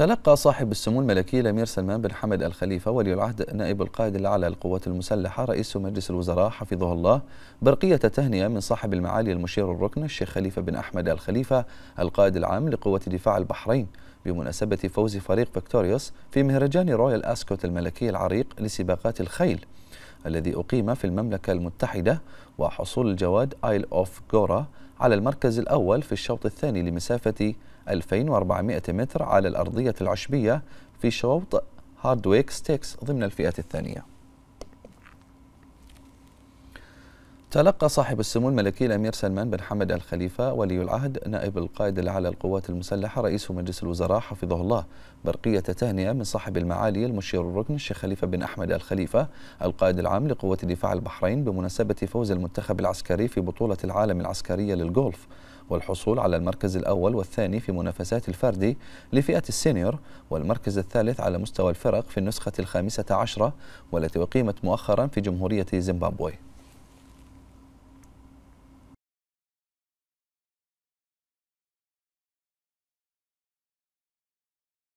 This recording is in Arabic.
تلقى صاحب السمو الملكي الامير سلمان بن حمد الخليفه ولي العهد نائب القائد الاعلى للقوات المسلحه رئيس مجلس الوزراء حفظه الله برقيه تهنئه من صاحب المعالي المشير الركن الشيخ خليفه بن احمد الخليفه القائد العام لقوه دفاع البحرين بمناسبه فوز فريق فيكتوريوس في مهرجان رويال اسكوت الملكي العريق لسباقات الخيل الذي اقيم في المملكه المتحده وحصول الجواد ايل اوف جورا على المركز الأول في الشوط الثاني لمسافة 2400 متر على الأرضية العشبية في شوط هاردويك ستيكس ضمن الفئة الثانية تلقى صاحب السمو الملكي الامير سلمان بن حمد الخليفه ولي العهد نائب القائد الاعلى للقوات المسلحه رئيس مجلس الوزراء حفظه الله برقيه تهنئه من صاحب المعالي المشير الركن الشيخ خليفه بن احمد الخليفه القائد العام لقوه دفاع البحرين بمناسبه فوز المنتخب العسكري في بطوله العالم العسكريه للغولف والحصول على المركز الأول والثاني في منافسات الفردي لفئة السينيور والمركز الثالث على مستوى الفرق في النسخة الخامسة عشرة والتي أقيمت مؤخرا في جمهورية زيمبابوي